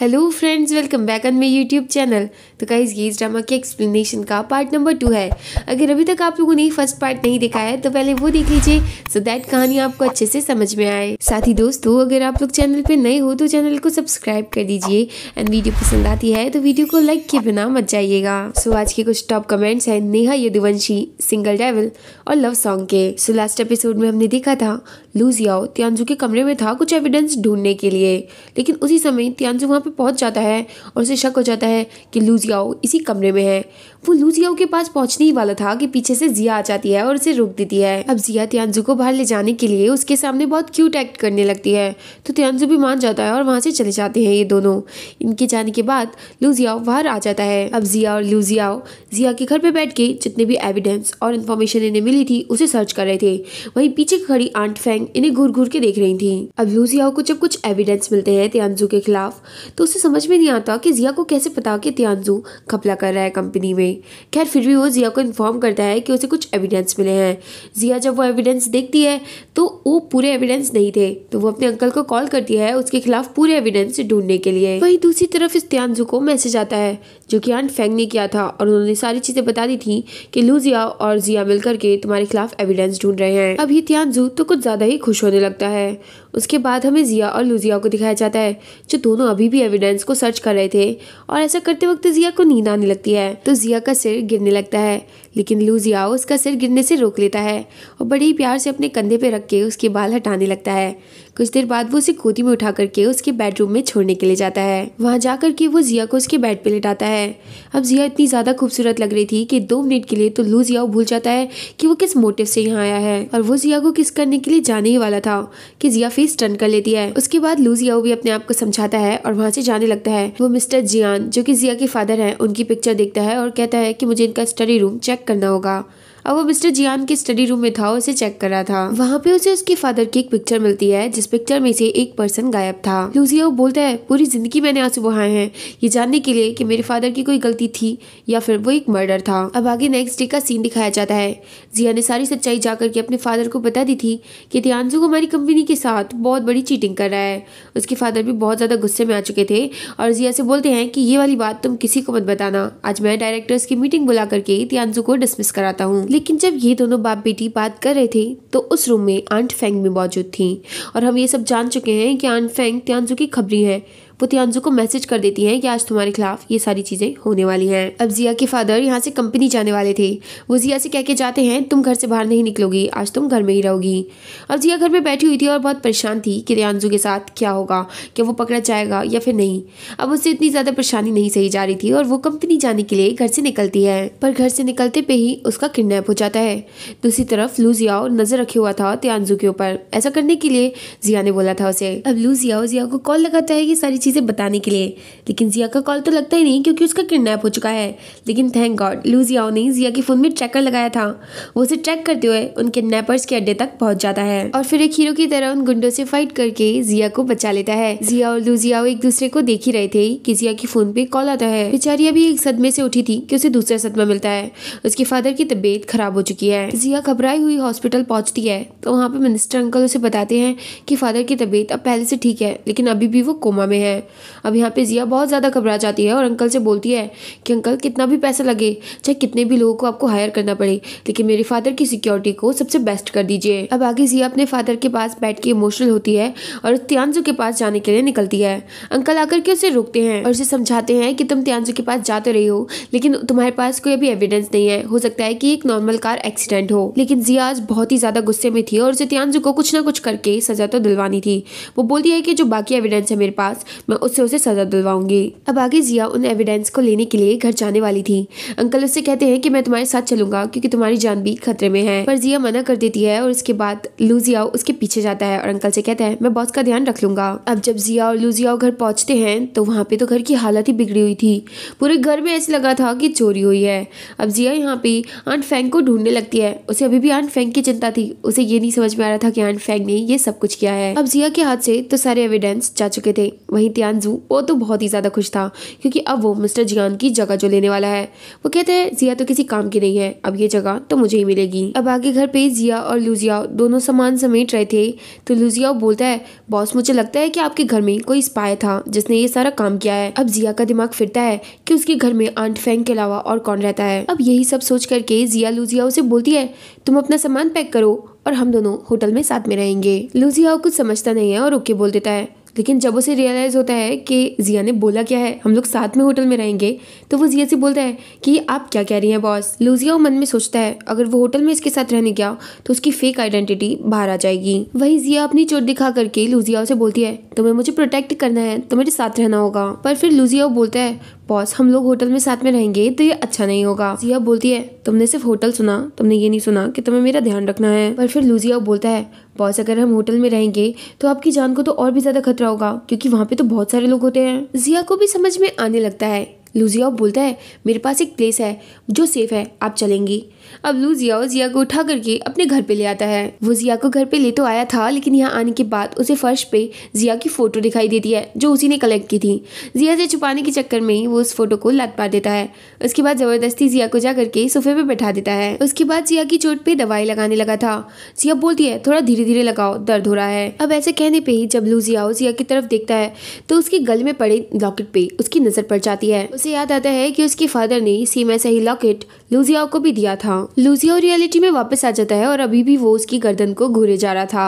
hello friends welcome back on my YouTube channel तो guys ये इस ड्रामा के एक्सप्लेनेशन का पार्ट नंबर टू है अगर अभी तक आप लोगों ने फर्स्ट पार्ट नहीं देखा है तो पहले वो देख लीजिए सो दैट कहानी आपको अच्छे से समझ में आए साथ ही दोस्तों अगर आप लोग चैनल पे नए हो तो चैनल को सब्सक्राइब कर दीजिए एंड वीडियो पसंद आती है तो वीडियो को लाइक के बिना मत जाइएगा सो so, आज के कुछ टॉप कमेंट्स हैं नेहा यदुवंशी सिंगल डेवल और लव सॉन्ग के सो लास्ट एपिसोड में हमने देखा था लूजियाओ त्यांजू के कमरे में था कुछ एविडेंस ढूंढने के लिए लेकिन उसी समय त्यांजू वहाँ पे पहुंच जाता है और उसे शक हो जाता है कि लूजियाओ इसी कमरे में है वो लूजियाओ के पास पहुंचने ही वाला था कि पीछे से जिया आ जाती है और उसे रोक देती है अब जिया त्यांजू को बाहर ले जाने के लिए उसके सामने बहुत क्यूट एक्ट करने लगती है तो त्यांजू भी मान जाता है और वहाँ से चले जाते हैं ये दोनों इनके जाने के बाद लूजियाओ बाहर आ जाता है अब जिया और लूजियाओ जिया के घर पर बैठ के जितने भी एविडेंस और इन्फॉर्मेशन इन्हें मिली थी उसे सर्च कर रहे थे वहीं पीछे खड़ी आंट फैंग इन्हें घूर घूर के देख रही थी अब लूजियाओ को जब कुछ एविडेंस मिलते हैं त्यांजू के खिलाफ तो उसे समझ में नहीं आता कि जिया को कैसे पता कि त्यांजू घपला कर रहा है कंपनी में में खैर फिर भी वो जिया को इन्फॉर्म करता है कि उसे कुछ एविडेंस मिले हैं जिया जब वो एविडेंस देखती है तो वो पूरे एविडेंस नहीं थे तो वो अपने अंकल को कॉल करती है उसके खिलाफ पूरे एविडेंस ढूंढने के लिए वही दूसरी तरफ इस त्यांजू को मैसेज आता है जो कि आंट फेंग ने किया था और उन्होंने सारी चीज़ें बता दी थी कि लूजिया और जिया मिलकर के तुम्हारे खिलाफ एविडेंस ढूंढ रहे हैं अभी तियानजू तो कुछ ज़्यादा ही खुश होने लगता है उसके बाद हमें जिया और लूजिया को दिखाया जाता है जो दोनों अभी भी एविडेंस को सर्च कर रहे थे और ऐसा करते वक्त जिया को नींद आने लगती है तो जिया का सिर गिरने लगता है लेकिन लूजिया उसका सिर गिरने से रोक लेता है और बड़े ही प्यार से अपने कंधे पे रख के उसके बाल हटाने लगता है कुछ देर बाद वो उसे गोदी में उठा करके उसके बेडरूम में छोड़ने के लिए जाता है वहाँ जा करके वो जिया को उसके बेड पे लेटाता है अब जिया इतनी ज़्यादा खूबसूरत लग रही थी कि दो मिनट के लिए तो लू जिया भूल जाता है कि वो किस मोटिव से यहाँ आया है और वो जिया को किस करने के लिए जाने ही वाला था कि जिया फेस टर्न कर लेती है उसके बाद लू जिया भी अपने आप को समझाता है और वहाँ से जाने लगता है वो मिस्टर जियान जो की जिया के फादर है उनकी पिक्चर देखता है और कहता है की मुझे इनका स्टडी रूम चेक करना होगा और वो मिस्टर जियान के स्टडी रूम में था उसे चेक कर रहा था वहाँ पे उसे उसके फादर की एक पिक्चर मिलती है जिस पिक्चर में से एक पर्सन गायब था लूजिया वो बोलता है पूरी जिंदगी मैंने आंसू बहाए हैं ये जानने के लिए कि मेरे फादर की कोई गलती थी या फिर वो एक मर्डर था अब आगे नेक्स्ट डे का सीन दिखाया जाता है जिया ने सारी सच्चाई जाकर के अपने फादर को बता दी थी कि को हमारी कंपनी के साथ बहुत बड़ी चीटिंग कर रहा है उसके फादर भी बहुत ज़्यादा गुस्से में आ चुके थे और जिया से बोलते हैं कि ये वाली बात तुम किसी को मत बताना आज मैं डायरेक्टर्स की मीटिंग बुला करके तियांजू को डिसमिस कराता हूँ लेकिन जब ये दोनों बाप बेटी बात कर रहे थे तो उस रूम में आंट फेंग भी मौजूद थी और हम ये सब जान चुके हैं कि आंट फेंग त्यांजू की खबरी है वो पुतियांजू को मैसेज कर देती है कि आज तुम्हारे खिलाफ ये सारी चीज़ें होने वाली हैं अब जिया के फादर यहाँ से कंपनी जाने वाले थे वो जिया से कह के जाते हैं तुम घर से बाहर नहीं निकलोगी आज तुम घर में ही रहोगी अब जिया घर में बैठी हुई थी और बहुत परेशान थी कि रियांजू के साथ क्या होगा क्या वो पकड़ा जाएगा या फिर नहीं अब उससे इतनी ज़्यादा परेशानी नहीं सही जा रही थी और वो कंपनी जाने के लिए घर से निकलती है पर घर से निकलते पे ही उसका किडनेप हो जाता है दूसरी तरफ लूजियाओ नज़र रखे हुआ था तियांजू के ऊपर ऐसा करने के लिए जिया ने बोला था उसे अब लूजियाओ जिया को कॉल लगाता है ये सारी चीज़ें बताने के लिए लेकिन जिया का कॉल तो लगता ही नहीं क्योंकि उसका किडनैप हो चुका है लेकिन थैंक गॉड लूजियाओ ने जिया के फ़ोन में ट्रैकर लगाया था वो उसे चेक करते हुए उन किडनैपर्स के अड्डे तक पहुंच जाता है और फिर एक हीरो की तरह उन गुंडों से फाइट करके जिया को बचा लेता है जिया और लूजियाओ एक दूसरे को देख ही रहे थे कि जिया के फ़ोन पे कॉल आता है बेचारी अभी एक सदमे से उठी थी कि उसे दूसरा सदमा मिलता है उसके फादर की तबीयत खराब हो चुकी है जिया घबराई हुई हॉस्पिटल पहुंचती है तो वहाँ पर मिनिस्टर अंकल उसे बताते हैं कि फादर की तबीयत अब पहले से ठीक है लेकिन अभी भी वो कोमा में है है अब यहाँ पे ज़िया बहुत ज़्यादा घबरा जाती है और अंकल से बोलती है कि अंकल कितना भी पैसा लगे चाहे कितने भी लोगों को आपको हायर करना पड़े लेकिन मेरे फादर की सिक्योरिटी को सबसे बेस्ट कर दीजिए अब आगे ज़िया अपने फादर के पास बैठ के इमोशनल होती है और त्यानजू के पास जाने के लिए निकलती है अंकल आकर के उसे रोकते हैं और उसे समझाते हैं कि तुम त्यानजू के पास जाते तो रही हो लेकिन तुम्हारे पास कोई अभी एविडेंस नहीं है हो सकता है कि एक नॉर्मल कार एक्सीडेंट हो लेकिन जिया आज बहुत ही ज़्यादा गुस्से में थी और उसे त्यानजू को कुछ ना कुछ करके सजा तो दिलवानी थी वो बोलती है कि जो बाकी एविडेंस है मेरे पास मैं उससे उसे सज़ा दिलवाऊंगी अब आगे जिया उन एविडेंस को लेने के लिए घर जाने वाली थी अंकल उससे कहते हैं कि मैं तुम्हारे साथ चलूंगा क्योंकि तुम्हारी जान भी खतरे में है पर जिया मना कर देती है और उसके बाद लूजिया उसके पीछे जाता है और अंकल से कहता है मैं बॉस का ध्यान रख लूंगा अब जब जिया और लूजिया घर पहुंचते हैं तो वहाँ पे तो घर की हालत ही बिगड़ी हुई थी पूरे घर में ऐसे लगा था कि चोरी हुई है अब जिया यहाँ पे आंट फैंक को ढूंढने लगती है उसे अभी भी आंट फैंक की चिंता थी उसे ये नहीं समझ में आ रहा था कि आंट फैंक ने ये सब कुछ किया है अब जिया के हाथ से तो सारे एविडेंस जा चुके थे वहीं जू वो तो बहुत ही ज़्यादा खुश था क्योंकि अब वो मिस्टर जियान की जगह जो लेने वाला है वो कहते हैं जिया तो किसी काम की नहीं है अब ये जगह तो मुझे ही मिलेगी अब आगे घर पे जिया और लुजियाओ दोनों सामान समेट रहे थे तो लुजियाओ बोलता है बॉस मुझे लगता है कि आपके घर में कोई स्पाय था जिसने ये सारा काम किया है अब जिया का दिमाग फिरता है कि उसके घर में आंट फैंग के अलावा और कौन रहता है अब यही सब सोच करके जिया लुजियाओ से बोलती है तुम अपना सामान पैक करो और हम दोनों होटल में साथ में रहेंगे लुजियाओ कुछ समझता नहीं है और ओके बोल देता है लेकिन जब उसे रियलाइज़ होता है कि ज़िया ने बोला क्या है हम लोग साथ में होटल में रहेंगे तो वो ज़िया से बोलता है कि आप क्या कह रही हैं बॉस लूजिया मन में सोचता है अगर वो होटल में इसके साथ रहने गया तो उसकी फेक आइडेंटिटी बाहर आ जाएगी वही जिया अपनी चोट दिखा करके लूजिया से बोलती है तुम्हें मुझे प्रोटेक्ट करना है तो मेरे साथ रहना होगा पर फिर लूजिया बोलता है बॉस हम लोग होटल में साथ में रहेंगे तो ये अच्छा नहीं होगा जिया बोलती है तुमने सिर्फ होटल सुना तुमने ये नहीं सुना कि तुम्हें मेरा ध्यान रखना है पर फिर लूजिया बोलता है बॉस अगर हम होटल में रहेंगे तो आपकी जान को तो और भी ज़्यादा खतरा होगा क्योंकि वहाँ पे तो बहुत सारे लोग होते हैं जिया को भी समझ में आने लगता है लुजिया बोलता है मेरे पास एक प्लेस है जो सेफ है आप चलेंगी अब लू जिया और जिया को उठा करके अपने घर पे ले आता है वो जिया को घर पे ले तो आया था लेकिन यहाँ आने के बाद उसे फर्श पे जिया की फोटो दिखाई देती है जो उसी ने कलेक्ट की थी जिया से छुपाने के चक्कर में ही वो उस फोटो को लत पा देता है उसके बाद जबरदस्ती जिया को जा करके सोफे पे बैठा देता है उसके बाद जिया की चोट पे दवाई लगाने लगा था जिया बोलती है थोड़ा धीरे धीरे लगाओ दर्द हो रहा है अब ऐसे कहने पे ही जब लू जिया जिया की तरफ देखता है तो उसके गल में पड़े लॉकेट पे उसकी नजर पड़ जाती है उसे याद आता है की उसके फादर ने सीमा ऐसा ही लॉकेट लुजियाओ को भी दिया था लुजियाओ रियलिटी में वापस आ जाता है और अभी भी वो उसकी गर्दन को घूरे जा रहा था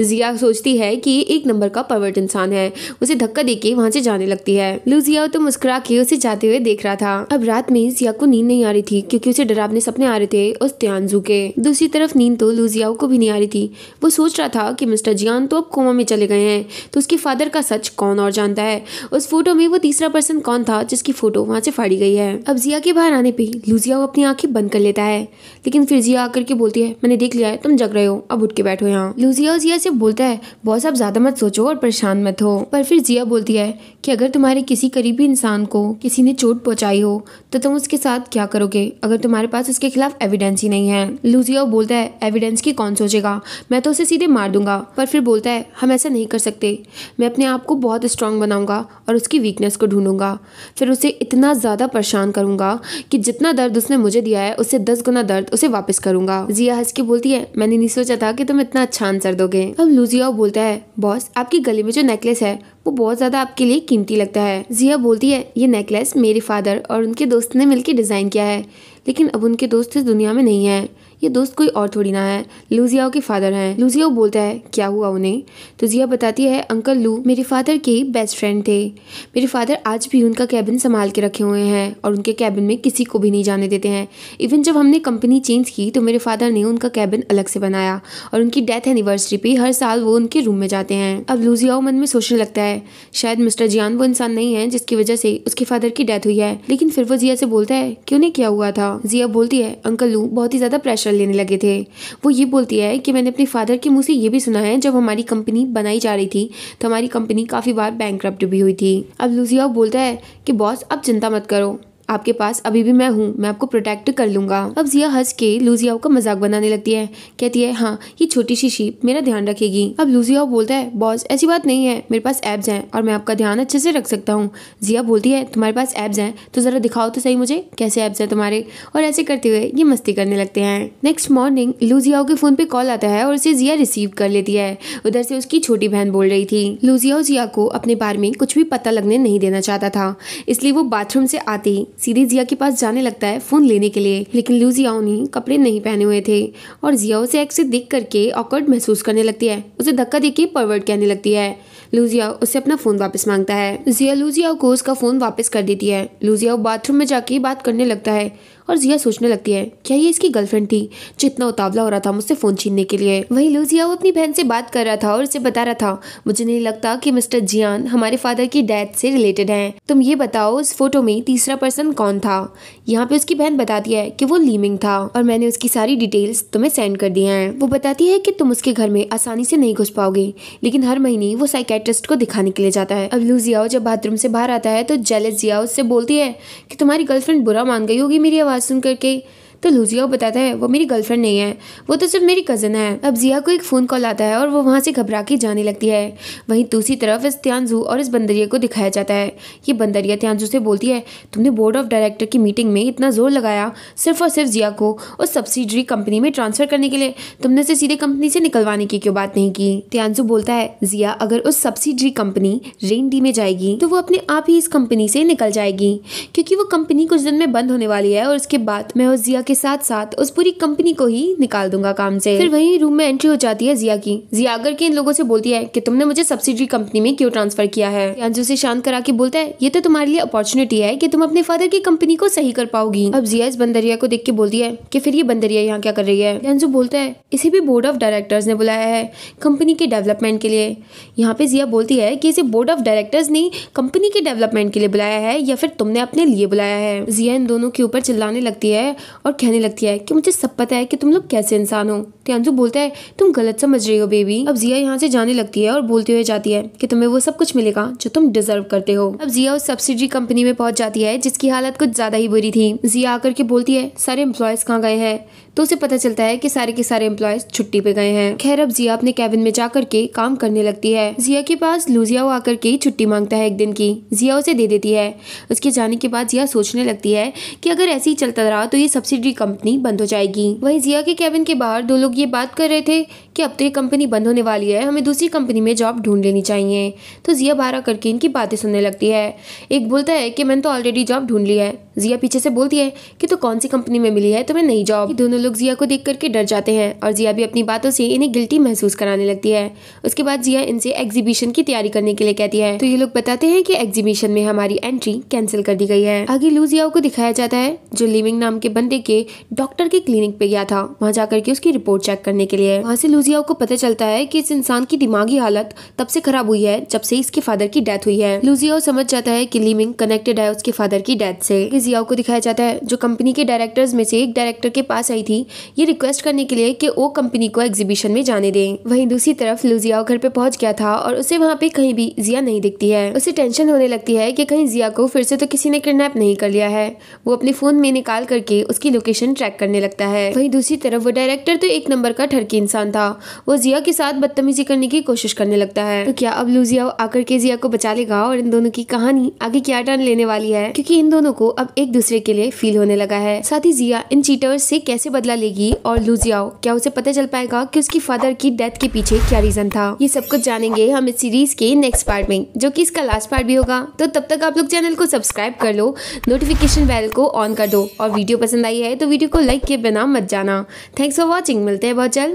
जिया सोचती है कि एक नंबर का परवर्ट इंसान है उसे धक्का देके वहाँ से जाने लगती है लुजिया तो मुस्कुरा के उसे जाते हुए देख रहा था अब रात में जिया को नींद नहीं आ रही थी क्यूँकी उसे डरावने सपने आ रहे थे उस त्यानजू के दूसरी तरफ नींद तो लुजियाओ को भी नहीं आ रही थी वो सोच रहा था की मिस्टर जियान तो अब कोमा में चले गए हैं तो उसके फादर का सच कौन और जानता है उस फोटो में वो तीसरा पर्सन कौन था जिसकी फोटो वहाँ से फाड़ी गई है अब जिया के बाहर आने पर लूजियाओ अपनी आंखें बंद कर लेता है लेकिन फिर जिया आकर के बोलती है मैंने देख लिया है तुम जग रहे हो अब उठ के बैठो यहाँ लूजिया जिया से बोलता है बॉस आप ज़्यादा मत सोचो और परेशान मत हो पर फिर जिया बोलती है कि अगर तुम्हारे किसी करीबी इंसान को किसी ने चोट पहुंचाई हो तो तुम उसके साथ क्या करोगे अगर तुम्हारे पास उसके खिलाफ एविडेंस ही नहीं है लूजिया बोलता है एविडेंस की कौन सोचेगा मैं तो उसे सीधे मार दूंगा पर फिर बोलता है हम ऐसा नहीं कर सकते मैं अपने आप को बहुत स्ट्रांग बनाऊंगा और उसकी वीकनेस को ढूंढूंगा फिर उसे इतना ज़्यादा परेशान करूंगा कि जितना दर्द उसने मुझे दिया है उससे दस गुना दर्द उसे वापस करूंगा जिया हंस के बोलती है मैंने नहीं सोचा था कि तुम इतना अच्छा आंसर दोगे अब लूजिया बोलता है बॉस आपकी गली में जो नेकलेस है वो बहुत ज़्यादा आपके लिए कीमती लगता है जिया बोलती है ये नेकलेस मेरे फादर और उनके दोस्त ने मिलकर डिज़ाइन किया है लेकिन अब उनके दोस्त इस दुनिया में नहीं है ये दोस्त कोई और थोड़ी ना है लू के फादर हैं लू बोलता है क्या हुआ उन्हें तो जिया बताती है अंकल लू मेरे फादर के बेस्ट फ्रेंड थे मेरे फादर आज भी उनका कैबिन संभाल के रखे हुए हैं और उनके कैबिन में किसी को भी नहीं जाने देते हैं इवन जब हमने कंपनी चेंज की तो मेरे फादर ने उनका कैबिन अलग से बनाया और उनकी डेथ एनिवर्सरी पर हर साल वो उनके रूम में जाते हैं अब लूजियाओ मन में सोचने लगता है शायद मिस्टर जियान वो इंसान नहीं है जिसकी वजह से उसके फादर की डेथ हुई है लेकिन फिर वो जिया से बोलता है कि उन्हें क्या हुआ था जिया बोलती है अंकल लू बहुत ही ज्यादा प्रेशर सेमेस्टर लेने लगे थे वो ये बोलती है कि मैंने अपने फादर के मुँह से ये भी सुना है जब हमारी कंपनी बनाई जा रही थी तो हमारी कंपनी काफ़ी बार बैंक भी हुई थी अब लूजिया बोलता है कि बॉस अब चिंता मत करो आपके पास अभी भी मैं हूँ मैं आपको प्रोटेक्ट कर लूंगा अब जिया हंस के लूजियाओ का मजाक बनाने लगती है कहती है हाँ ये छोटी सी शीप मेरा ध्यान रखेगी अब लूजियाओ बोलता है बॉस ऐसी बात नहीं है मेरे पास एप्स हैं और मैं आपका ध्यान अच्छे से रख सकता हूँ जिया बोलती है तुम्हारे पास एप्स हैं तो ज़रा दिखाओ तो सही मुझे कैसे एप्स हैं तुम्हारे और ऐसे करते हुए ये मस्ती करने लगते हैं नेक्स्ट मॉर्निंग लूजियाओ के फ़ोन पे कॉल आता है और उसे जिया रिसीव कर लेती है उधर से उसकी छोटी बहन बोल रही थी लूजियाओ जिया को अपने बारे में कुछ भी पता लगने नहीं देना चाहता था इसलिए वो बाथरूम से आती सीधे जिया के पास जाने लगता है फोन लेने के लिए लेकिन लू जियाओ ने कपड़े नहीं पहने हुए थे और जियाओ से एक्स देख करके ऑकर्ड महसूस करने लगती है उसे धक्का देके परवर्ड कहने लगती है लूजियाओ उसे अपना फोन वापस मांगता है जिया लूजियाओ को उसका फोन वापस कर देती है लूजियाओ बाथरूम में जाके बात करने लगता है और जिया सोचने लगती है क्या ये इसकी गर्लफ्रेंड थी जितना उतावला हो रहा था मुझसे फ़ोन छीनने के लिए जिया वो अपनी बहन से बात कर रहा था और उसे बता रहा था मुझे नहीं लगता कि मिस्टर जियान हमारे फादर की डेथ से रिलेटेड है तुम ये बताओ उस फोटो में तीसरा पर्सन कौन था यहाँ पे उसकी बहन बताती है की वो लीमिंग था और मैंने उसकी सारी डिटेल्स तुम्हें सेंड कर दिया है वो बताती है की तुम उसके घर में आसानी से नहीं घुस पाओगे लेकिन हर महीने वो साइकेट्रिस्ट को दिखाने के लिए जाता है अब लू जियाओ जब बाथरूम से बाहर आता है तो जेलिस जिया उससे बोलती है कि तुम्हारी गर्लफ्रेंड बुरा मान गई होगी मेरी आवाज़ सुन करके तो लुजिया को बताता है वो मेरी गर्लफ्रेंड नहीं है वो तो सिर्फ मेरी कज़न है अब जिया को एक फ़ोन कॉल आता है और वो वहाँ से घबरा के जाने लगती है वहीं दूसरी तरफ इस त्यांजू और इस बंदरिया को दिखाया जाता है ये बंदरिया त्यांजू से बोलती है तुमने बोर्ड ऑफ डायरेक्टर की मीटिंग में इतना जोर लगाया सिर्फ और सिर्फ जिया को उस सब्सिडरी कंपनी में ट्रांसफ़र करने के लिए तुमने से सीधे कंपनी से निकलवाने की क्यों बात नहीं की त्यांजू बोलता है जिया अगर उस सब्सिडरी कंपनी रेंडी में जाएगी तो वो अपने आप ही इस कंपनी से निकल जाएगी क्योंकि वो कंपनी कुछ दिन में बंद होने वाली है और उसके बाद मैं उस जिया के साथ साथ उस पूरी कंपनी को ही निकाल दूंगा काम से फिर वही रूम में एंट्री हो जाती है जिया की जिया आकर के इन लोगों से बोलती है की तुमने मुझे सब्सिडी कंपनी में क्यों ट्रांसफर किया है अंजू से शांत करा के बोलता है ये तो तुम्हारे लिए अपॉर्चुनिटी है की तुम अपने फादर की कंपनी को सही कर पाओगी अब जिया इस बंदरिया को देख के बोलती है की फिर ये बंदरिया यहाँ क्या कर रही है अंजू बोलता है इसे भी बोर्ड ऑफ डायरेक्टर्स ने बुलाया है कंपनी के डेवलपमेंट के लिए यहाँ पे जिया बोलती है की इसे बोर्ड ऑफ डायरेक्टर्स ने कंपनी के डेवलपमेंट के लिए बुलाया है या फिर तुमने अपने लिए बुलाया है जिया इन दोनों के ऊपर चिल्लाने लगती है और कहने लगती है कि मुझे सब पता है कि तुम लोग कैसे इंसान हो त्यांजू बोलता है तुम गलत समझ रही हो बेबी अब जिया यहाँ से जाने लगती है और बोलते हुए जाती है कि तुम्हें वो सब कुछ मिलेगा जो तुम डिजर्व करते हो अब जिया उस सब्सिडी कंपनी में पहुंच जाती है जिसकी हालत कुछ ज्यादा ही बुरी थी जिया आकर के बोलती है सारे एम्प्लॉयज कहाँ गए हैं तो उसे पता चलता है कि सारे के सारे एम्प्लॉयज छुट्टी पे गए हैं खैर अब जिया अपने कैबिन में जाकर के काम करने लगती है जिया के पास लुजिया आकर के छुट्टी मांगता है एक दिन की जिया उसे दे देती है उसके जाने के बाद जिया सोचने लगती है कि अगर ऐसे ही चलता रहा तो ये सब्सिडी कंपनी बंद हो जाएगी वही जिया के कैबिन के बाहर दो लोग ये बात कर रहे थे कि अब तो ये कंपनी बंद होने वाली है हमें दूसरी कंपनी में जॉब ढूंढ लेनी चाहिए तो जिया बारा करके इनकी बातें सुनने लगती है एक बोलता है कि मैंने तो ऑलरेडी जॉब ढूंढ ली है जिया पीछे से बोलती है कि तो कौन सी कंपनी में मिली है तुम्हें नई जॉब दोनों लोग जिया को देख करके डर जाते हैं और जिया भी अपनी बातों से इन्हें गिल्टी महसूस कराने लगती है उसके बाद जिया इनसे एग्जीबिशन की तैयारी करने के लिए कहती है तो ये लोग बताते हैं कि एग्जीबिशन में हमारी एंट्री कैंसिल कर दी गई है आगे लू जिया को दिखाया जाता है जो लिविंग नाम के बंदे के डॉक्टर के क्लिनिक पे गया था वहाँ जाकर के उसकी रिपोर्ट चेक करने के लिए वहाँ से लुजियाओ को पता चलता है कि इस इंसान की दिमागी हालत तब से खराब हुई है जब से इसके फादर की डेथ हुई है लुजियाओ समझ जाता है की लिमिंग कनेक्टेड है उसके फादर की डेथ से जियाओ को दिखाया जाता है जो कंपनी के डायरेक्टर्स में से एक डायरेक्टर के पास आई थी ये रिक्वेस्ट करने के लिए की वो कंपनी को एग्जीबिशन में जाने दे वही दूसरी तरफ लुजियाओ घर पे पहुंच गया था और उसे वहाँ पे कहीं भी जिया नहीं दिखती है उसे टेंशन होने लगती है की कहीं जिया को फिर से तो किसी ने किडनेप नहीं कर लिया है वो अपने फोन में निकाल करके उसकी लोकेशन ट्रैक करने लगता है वही दूसरी तरफ वो डायरेक्टर तो एक नंबर नंबर का ठरकी इंसान था वो जिया के साथ बदतमीजी करने की कोशिश करने लगता है तो क्या अब लूजिया आकर के जिया को बचा लेगा और इन दोनों की कहानी आगे क्या टर्न लेने वाली है क्योंकि इन दोनों को अब एक दूसरे के लिए फील होने लगा है साथ ही जिया इन चीटर्स से कैसे बदला लेगी और लूजियाओ क्या उसे पता चल पाएगा की उसकी फादर की डेथ के पीछे क्या रीजन था ये सब कुछ जानेंगे हम इस सीरीज के नेक्स्ट पार्ट में जो की इसका लास्ट पार्ट भी होगा तो तब तक आप लोग चैनल को सब्सक्राइब कर लो नोटिफिकेशन बेल को ऑन कर दो और वीडियो पसंद आई है तो वीडियो को लाइक किए बिना मत जाना थैंक्स फॉर वॉचिंग मिल चलते बचल